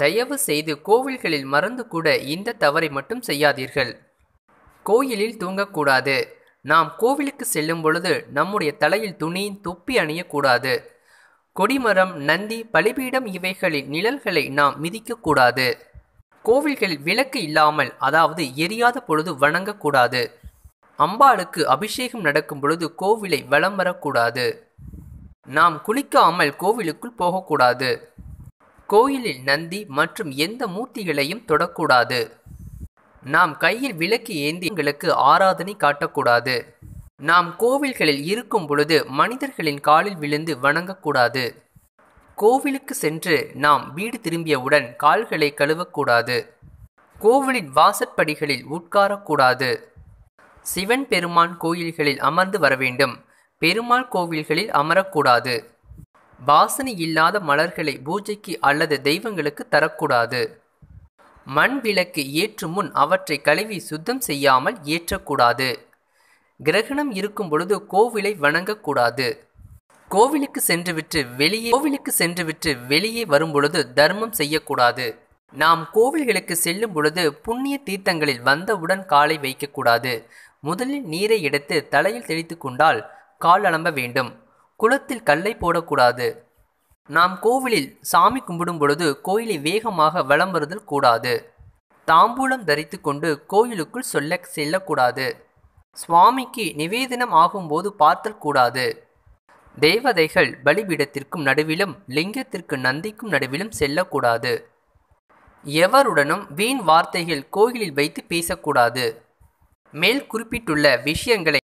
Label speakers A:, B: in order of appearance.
A: தயவு செய்து கோவில்களில் மறந்து கூட இந்த தவறை மட்டும் செய்யாதீர்கள் கோயிலில் தூங்கக்கூடாது நாம் கோவிலுக்கு செல்லும் பொழுது நம்முடைய தலையில் துணி தொப்பி அணியக்கூடாது கொடிமரம் நந்தி பலிபீடம் இவைகளின் நிழல்களை நாம் மிதிக்கக்கூடாது கோவில்கள் விளக்கு இல்லாமல் அதாவது எரியாத பொழுது வணங்கக்கூடாது அம்பாளுக்கு அபிஷேகம் நடக்கும் பொழுது கோவிலை வலம் வரக்கூடாது நாம் குளிக்காமல் கோவிலுக்குள் போகக்கூடாது கோயிலில் நந்தி மற்றும் எந்த மூர்த்திகளையும் தொடக்கூடாது நாம் கையில் விளக்கு ஏந்தி எங்களுக்கு ஆராதனை காட்டக்கூடாது நாம் கோவில்களில் இருக்கும் பொழுது மனிதர்களின் காலில் விழுந்து வணங்கக்கூடாது கோவிலுக்கு சென்று நாம் வீடு திரும்பியவுடன் கால்களை கழுவக்கூடாது கோவிலின் வாசற்படிகளில் உட்காரக்கூடாது சிவன் பெருமான் கோயில்களில் அமர்ந்து வர வேண்டும் பெருமாள் கோவில்களில் அமரக்கூடாது வாசனை இல்லாத மலர்களை பூஜைக்கு அல்லது தெய்வங்களுக்கு தரக்கூடாது மண் விளக்கு ஏற்றும் முன் அவற்றை கழுவி சுத்தம் செய்யாமல் ஏற்றக்கூடாது கிரகணம் இருக்கும் பொழுது கோவிலை வணங்கக்கூடாது கோவிலுக்கு சென்றுவிட்டு வெளியே கோவிலுக்கு சென்றுவிட்டு வெளியே வரும்பொழுது தர்மம் செய்யக்கூடாது நாம் கோவில்களுக்கு செல்லும் பொழுது புண்ணிய தீர்த்தங்களில் வந்தவுடன் காலை வைக்கக்கூடாது முதலில் நீரை எடுத்து தலையில் தெளித்து கொண்டால் கால் அலம்ப வேண்டும் குளத்தில் கல்லை போடக்கூடாது நாம் கோவிலில் சாமி கும்பிடும் பொழுது கோயிலை வேகமாக வலம் வருதல் கூடாது தாம்பூலம் தரித்து கொண்டு கோயிலுக்குள் சொல்ல செல்லக்கூடாது சுவாமிக்கு நிவேதனம் ஆகும்போது பார்த்தல் கூடாது தேவதைகள் பலிபீடத்திற்கும் நடுவிலும் லிங்கத்திற்கு நந்திக்கும் நடுவிலும் செல்லக்கூடாது எவருடனும் வீண் வார்த்தைகள் கோயிலில் வைத்து பேசக்கூடாது மேல் குறிப்பிட்டுள்ள விஷயங்களை